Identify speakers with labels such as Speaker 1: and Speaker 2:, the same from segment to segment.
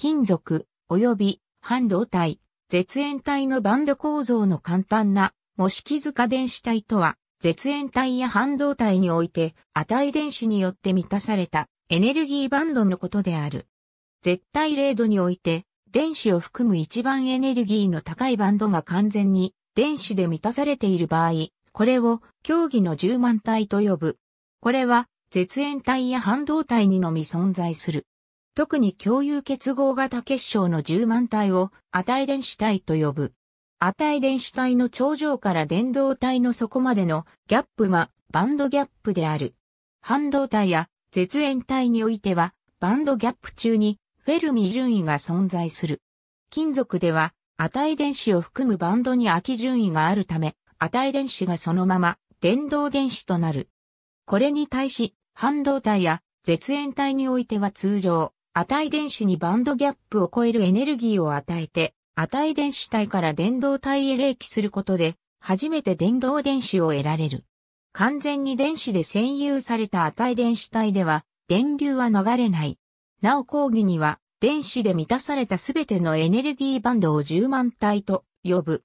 Speaker 1: 金属、及び半導体、絶縁体のバンド構造の簡単な模式図化電子体とは、絶縁体や半導体において値電子によって満たされたエネルギーバンドのことである。絶対零度において電子を含む一番エネルギーの高いバンドが完全に電子で満たされている場合、これを競技の10万体と呼ぶ。これは絶縁体や半導体にのみ存在する。特に共有結合型結晶の10万体を値電子体と呼ぶ。値電子体の頂上から電動体の底までのギャップがバンドギャップである。半導体や絶縁体においてはバンドギャップ中にフェルミ順位が存在する。金属では値電子を含むバンドに空き順位があるため、値電子がそのまま電動電子となる。これに対し、半導体や絶縁体においては通常、値電子にバンドギャップを超えるエネルギーを与えて、値電子体から電動体へ冷気することで、初めて電動電子を得られる。完全に電子で占有された値電子体では、電流は流れない。なお講義には、電子で満たされたすべてのエネルギーバンドを10万体と呼ぶ。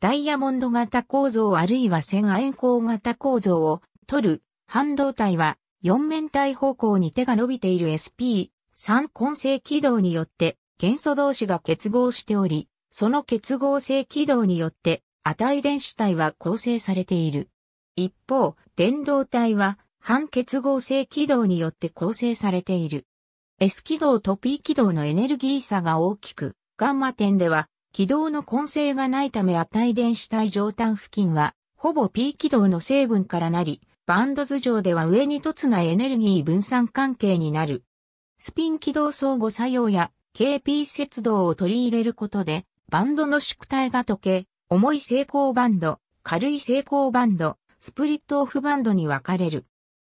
Speaker 1: ダイヤモンド型構造あるいは線亜円光型構造を取る半導体は4面体方向に手が伸びている SP 三根性軌道によって元素同士が結合しており、その結合性軌道によって値電子体は構成されている。一方、電動体は半結合性軌道によって構成されている。S 軌道と P 軌道のエネルギー差が大きく、ガンマ点では軌道の根性がないため値電子体上端付近は、ほぼ P 軌道の成分からなり、バンド図上では上に凸なエネルギー分散関係になる。スピン軌道相互作用や KP 接動を取り入れることで、バンドの縮体が溶け、重い成功バンド、軽い成功バンド、スプリットオフバンドに分かれる。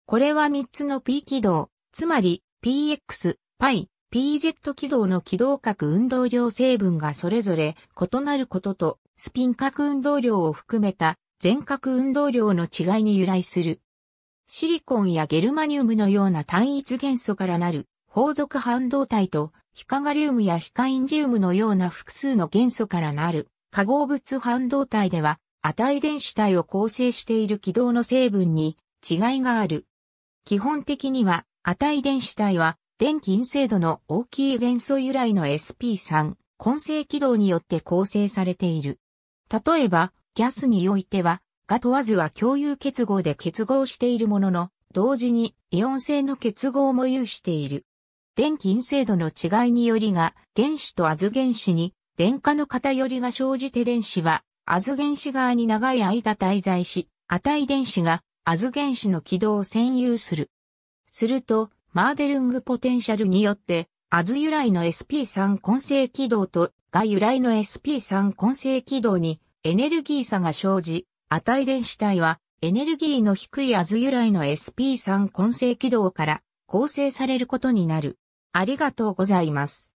Speaker 1: これは3つの P 軌道、つまり PX、π PZ 軌道の軌道角運動量成分がそれぞれ異なることと、スピン角運動量を含めた全角運動量の違いに由来する。シリコンやゲルマニウムのような単一元素からなる宝属半導体と、ヒカガリウムやヒカインジウムのような複数の元素からなる化合物半導体では、値電子体を構成している軌道の成分に違いがある。基本的には、値電子体は、電気陰性度の大きい元素由来の SP3、混成軌道によって構成されている。例えば、ギャスにおいては、が問わずは共有結合で結合しているものの、同時にイオン性の結合も有している。電気陰性度の違いによりが、原子とアズ原子に、電荷の偏りが生じて電子は、アズ原子側に長い間滞在し、値電子が、アズ原子の軌道を占有する。すると、マーデルングポテンシャルによって、アズ由来の SP3 混成軌道と、が由来の SP3 混成軌道に、エネルギー差が生じ、値電子体は、エネルギーの低いアズ由来の SP3 混成軌道から構成されることになる。ありがとうございます。